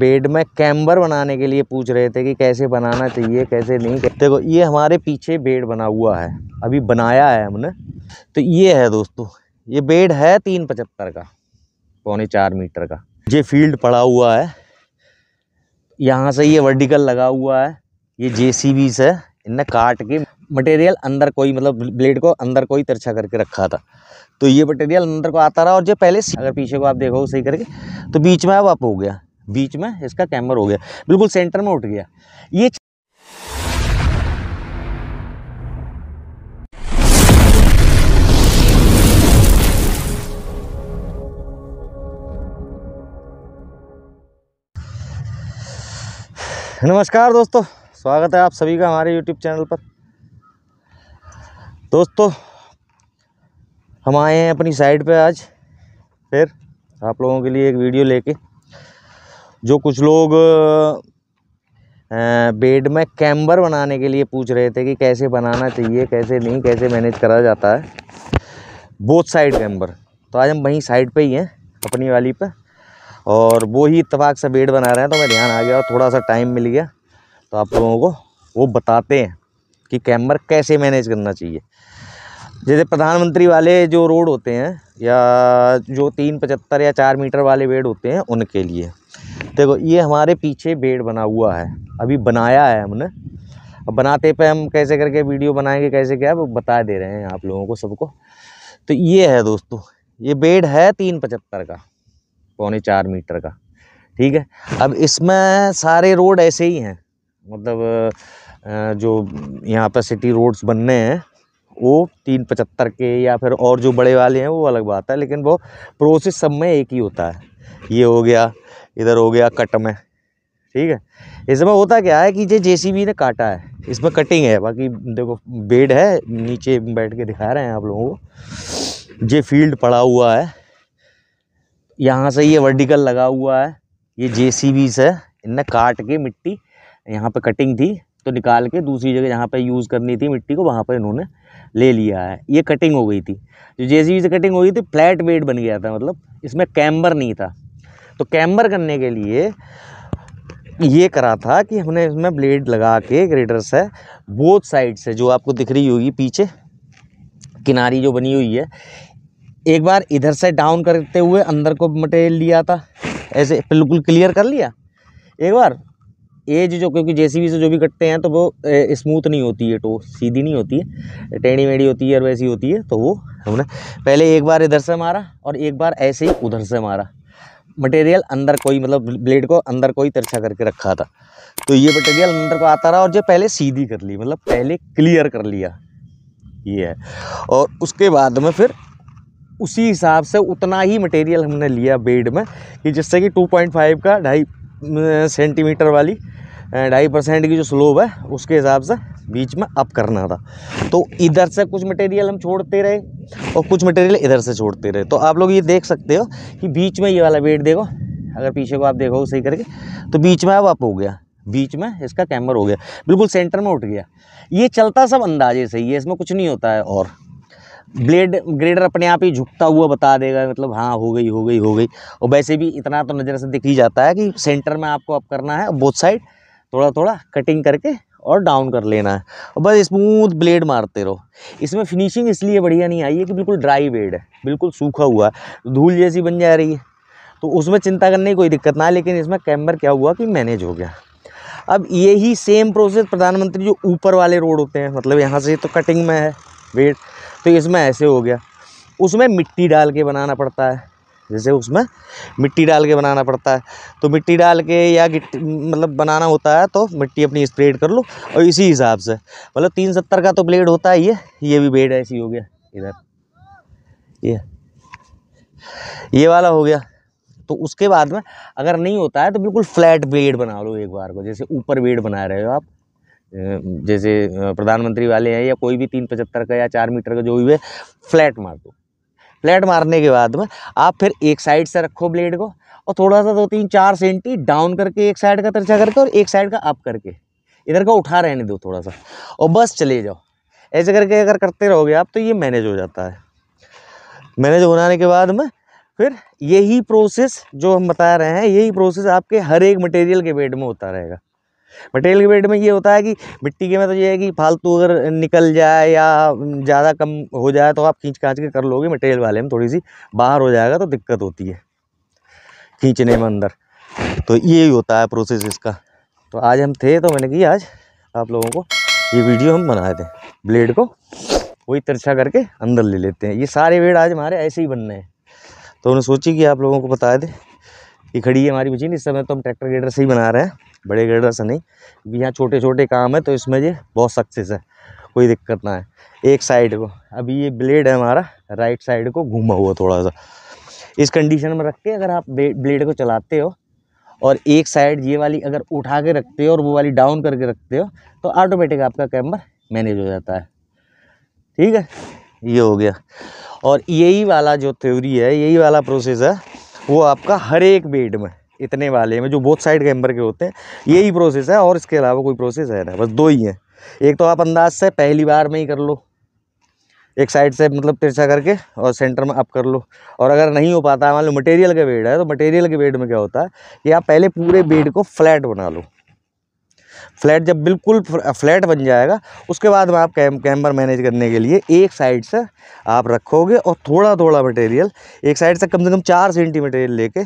bed में camber बनाने के लिए पूछ रहे थे कि कैसे बनाना चाहिए कैसे नहीं देखो ये हमारे पीछे बेड बना हुआ है अभी बनाया है हमने तो ये है दोस्तों ये बेड है तीन पचहत्तर का पौने चार मीटर का ये फील्ड पड़ा हुआ है यहाँ से ये वर्टिकल लगा हुआ है ये जे सी है इनने काट के मटेरियल अंदर कोई मतलब ब्लेड को अंदर कोई तिरछा करके रखा था तो ये मटेरियल अंदर को आता रहा और जो पहले अगर पीछे को आप देखो सही करके तो बीच में अब अप हो गया बीच में इसका कैमर हो गया बिल्कुल सेंटर में उठ गया ये नमस्कार दोस्तों स्वागत है आप सभी का हमारे यूट्यूब चैनल पर दोस्तों हम आए हैं अपनी साइड पे आज फिर आप लोगों के लिए एक वीडियो लेके जो कुछ लोग बेड में कैम्बर बनाने के लिए पूछ रहे थे कि कैसे बनाना चाहिए कैसे नहीं कैसे मैनेज करा जाता है बोथ साइड कैम्बर तो आज हम वहीं साइड पे ही हैं अपनी वाली पे और वो ही इतफाक़ से बेड बना रहे हैं तो मैं ध्यान आ गया और थोड़ा सा टाइम मिल गया तो आप लोगों को वो बताते हैं कि कैम्बर कैसे मैनेज करना चाहिए जैसे प्रधानमंत्री वाले जो रोड होते हैं या जो तीन पचहत्तर या चार मीटर वाले बेड होते हैं उनके लिए देखो ये हमारे पीछे बेड बना हुआ है अभी बनाया है हमने अब बनाते पे हम कैसे करके वीडियो बनाएंगे कैसे क्या वो बता दे रहे हैं आप लोगों को सबको तो ये है दोस्तों ये बेड है तीन पचहत्तर का पौने चार मीटर का ठीक है अब इसमें सारे रोड ऐसे ही हैं मतलब जो यहाँ पर सिटी रोड्स बनने हैं वो तीन पचहत्तर के या फिर और जो बड़े वाले हैं वो अलग बात है लेकिन वो प्रोसेस सब में एक ही होता है ये हो गया इधर हो गया कट में ठीक है इसमें होता क्या है कि जे सी ने काटा है इसमें कटिंग है बाकी देखो बेड है नीचे बैठ के दिखा रहे हैं आप लोगों को ये फील्ड पड़ा हुआ है यहाँ से ये वर्टिकल लगा हुआ है ये जे बी से इनने काट के मिट्टी यहाँ पे कटिंग थी तो निकाल के दूसरी जगह जहाँ पे यूज़ करनी थी मिट्टी को वहाँ पर इन्होंने ले लिया है ये कटिंग हो गई थी जो जे से कटिंग हो गई थी फ्लैट बेड बन गया था मतलब इसमें कैम्बर नहीं था तो कैम्बर करने के लिए ये करा था कि हमने इसमें ब्लेड लगा के ग्रेडर से बोथ साइड से जो आपको दिख रही होगी पीछे किनारी जो बनी हुई है एक बार इधर से डाउन करते हुए अंदर को मटेरियल लिया था ऐसे बिल्कुल क्लियर कर लिया एक बार एज जो क्योंकि जेसीबी से जो भी कटते हैं तो वो स्मूथ नहीं होती है टो तो सीधी नहीं होती है टेढ़ी मेढ़ी होती है और वैसी होती है तो वो हमने पहले एक बार इधर से मारा और एक बार ऐसे ही उधर से मारा मटेरियल अंदर कोई मतलब ब्लेड को अंदर कोई तिरछा करके रखा था तो ये मटेरियल अंदर को आता रहा और जो पहले सीधी कर ली मतलब पहले क्लियर कर लिया ये है और उसके बाद में फिर उसी हिसाब से उतना ही मटेरियल हमने लिया बेड में कि जिससे कि 2.5 का ढाई सेंटीमीटर वाली ढाई परसेंट की जो स्लोब है उसके हिसाब से बीच में अप करना था तो इधर से कुछ मटेरियल हम छोड़ते रहे और कुछ मटेरियल इधर से छोड़ते रहे तो आप लोग ये देख सकते हो कि बीच में ये वाला वेट देखो अगर पीछे को आप देखो सही करके तो बीच में अब अप हो गया बीच में इसका कैमर हो गया बिल्कुल सेंटर में उठ गया ये चलता सब अंदाजे से ही है इसमें कुछ नहीं होता है और ब्लेड ग्रेडर अपने आप ही झुकता हुआ बता देगा मतलब हाँ हो गई हो गई हो गई और वैसे भी इतना तो नज़र से दिख ही जाता है कि सेंटर में आपको अप करना है बोथ साइड थोड़ा थोड़ा कटिंग करके और डाउन कर लेना है और बस स्मूथ ब्लेड मारते रहो इसमें फिनिशिंग इसलिए बढ़िया नहीं आई है कि बिल्कुल ड्राई ब्लेड है बिल्कुल सूखा हुआ है धूल जैसी बन जा रही है तो उसमें चिंता करने की कोई दिक्कत ना लेकिन इसमें कैम्बर क्या हुआ कि मैनेज हो गया अब यही सेम प्रोसेस प्रधानमंत्री जो ऊपर वाले रोड होते हैं मतलब यहाँ से तो कटिंग में है वेट तो इसमें ऐसे हो गया उसमें मिट्टी डाल के बनाना पड़ता है जैसे उसमें मिट्टी डाल के बनाना पड़ता है तो मिट्टी डाल के या मतलब बनाना होता है तो मिट्टी अपनी स्प्रेड कर लो और इसी हिसाब से मतलब तीन सत्तर का तो ब्लेड होता है ये ये भी ब्लेड ऐसी हो गया इधर ये ये वाला हो गया तो उसके बाद में अगर नहीं होता है तो बिल्कुल फ्लैट ब्लेड बना लो एक बार को जैसे ऊपर ब्लेड बना रहे हो आप जैसे प्रधानमंत्री वाले हैं या कोई भी तीन पचहत्तर का या चार मीटर का जो भी है फ्लैट मार दो फ्लैट मारने के बाद में आप फिर एक साइड से रखो ब्लेड को और थोड़ा सा दो तीन चार सेंटी डाउन करके एक साइड का तरचा करके और एक साइड का अप करके इधर का उठा रहने दो थोड़ा सा और बस चले जाओ ऐसे करके अगर करते रहोगे आप तो ये मैनेज हो जाता है मैनेज होने के बाद में फिर यही प्रोसेस जो हम बता रहे हैं यही प्रोसेस आपके हर एक मटेरियल के बेड में होता रहेगा मटेरियल के पेट में ये होता है कि मिट्टी के में तो ये है कि फालतू अगर निकल जाए या ज़्यादा कम हो जाए तो आप खींच खाँच के कर लोगे मटेरियल वाले में थोड़ी सी बाहर हो जाएगा तो दिक्कत होती है खींचने में अंदर तो ये ही होता है प्रोसेस इसका तो आज हम थे तो मैंने कि आज आप लोगों को ये वीडियो हम बनाए थे ब्लेड को वही तिरछा करके अंदर ले लेते हैं ये सारे वेड़ आज हमारे ऐसे ही बनने हैं तो उन्होंने सोची कि आप लोगों को बता दें ये खड़ी है हमारी मशीन इस समय तो हम ट्रैक्टर गेटर से ही बना रहे हैं बड़े ग्रेडर से नहीं क्योंकि यहाँ छोटे छोटे काम है तो इसमें ये बहुत सक्सेस है कोई दिक्कत ना है एक साइड को अभी ये ब्लेड है हमारा राइट साइड को घूमा हुआ थोड़ा सा इस कंडीशन में रख के अगर आप ब्लेड को चलाते हो और एक साइड ये वाली अगर उठा के रखते हो और वो वाली डाउन करके रखते हो तो ऑटोमेटिक आपका कैमरा मैनेज हो जाता है ठीक है ये हो गया और यही वाला जो थ्योरी है यही वाला प्रोसेस है वो आपका हर एक बेड में इतने वाले में जो बोथ साइड कैम्बर के होते हैं यही प्रोसेस है और इसके अलावा कोई प्रोसेस है ना बस दो ही है एक तो आप अंदाज से पहली बार में ही कर लो एक साइड से मतलब तिरछा करके और सेंटर में अप कर लो और अगर नहीं हो पाता मान लो मटेरियल का बेड है तो मटेरियल के बेड में क्या होता है कि आप पहले पूरे बेड को फ्लैट बना लो फ्लैट जब बिल्कुल फ्लैट बन जाएगा उसके बाद में आप कैम कैम्बर मैनेज करने के लिए एक साइड से आप रखोगे और थोड़ा थोड़ा मटेरियल एक साइड से कम से कम चार सेंटी मटेरियल लेके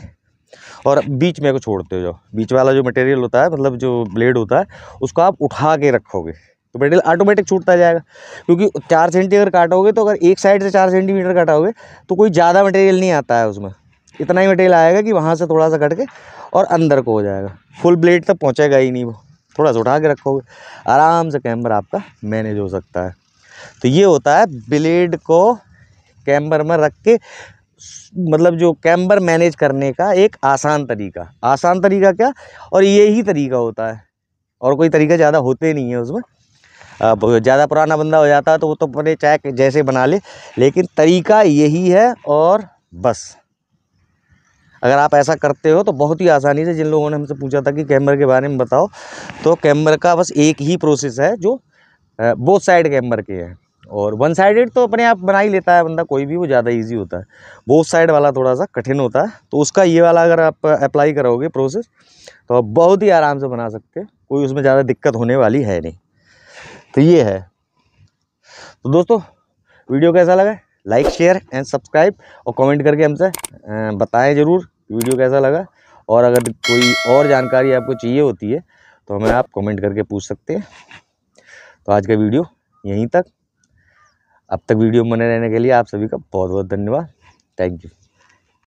और बीच में को छोड़ते हो जाओ बीच वाला जो मटेरियल होता है मतलब जो ब्लेड होता है उसको आप उठा के रखोगे तो मटेरियल ऑटोमेटिक छूटता जाएगा क्योंकि चार सेंटी अगर काटोगे तो अगर एक साइड से चार सेंटीमीटर काटाओगे तो कोई ज़्यादा मटेरियल नहीं आता है उसमें इतना ही मटेरियल आएगा कि वहाँ से थोड़ा सा कट के और अंदर को हो जाएगा फुल ब्लेड तक पहुँचेगा ही नहीं वो थोड़ा सा उठा के रखोगे आराम से कैम्बर आपका मैनेज हो सकता है तो ये होता है ब्लेड को कैम्बर में रख के मतलब जो कैम्बर मैनेज करने का एक आसान तरीका आसान तरीका क्या और ये ही तरीका होता है और कोई तरीका ज़्यादा होते नहीं है उसमें अब ज़्यादा पुराना बंदा हो जाता है तो वो तो अपने चाय जैसे बना ले लेकिन तरीका यही है और बस अगर आप ऐसा करते हो तो बहुत ही आसानी से जिन लोगों ने हमसे पूछा था कि कैमर के बारे में बताओ तो कैमर का बस एक ही प्रोसेस है जो बोथ साइड कैमर के हैं और वन साइडेड तो अपने आप बना ही लेता है बंदा कोई भी वो ज़्यादा इजी होता है बोथ साइड वाला थोड़ा सा कठिन होता है तो उसका ये वाला अगर आप अप्लाई करोगे प्रोसेस तो आप बहुत ही आराम से बना सकते हैं कोई उसमें ज़्यादा दिक्कत होने वाली है नहीं तो ये है तो दोस्तों वीडियो कैसा लगा लाइक शेयर एंड सब्सक्राइब और कॉमेंट करके हमसे बताएँ ज़रूर वीडियो कैसा लगा और अगर कोई और जानकारी आपको चाहिए होती है तो हमें आप कमेंट करके पूछ सकते हैं तो आज का वीडियो यहीं तक अब तक वीडियो में बने रहने के लिए आप सभी का बहुत बहुत धन्यवाद थैंक यू